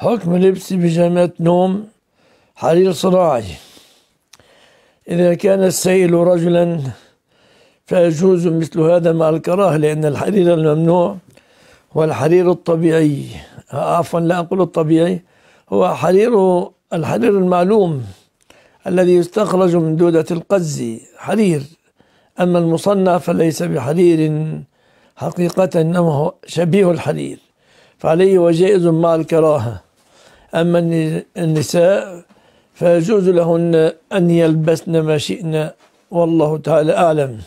حكم لبس بيجامات نوم حرير صناعي إذا كان السائل رجلا فيجوز مثل هذا مع الكراهة لأن الحرير الممنوع هو الحرير الطبيعي عفوا لا أقول الطبيعي هو حرير الحرير المعلوم الذي يستخرج من دودة القز حرير أما المصنع فليس بحرير حقيقة إنما هو شبيه الحرير فعليه وجائز مع الكراهة أما النساء فيجوز لهن أن يلبسن ما شئن والله تعالى أعلم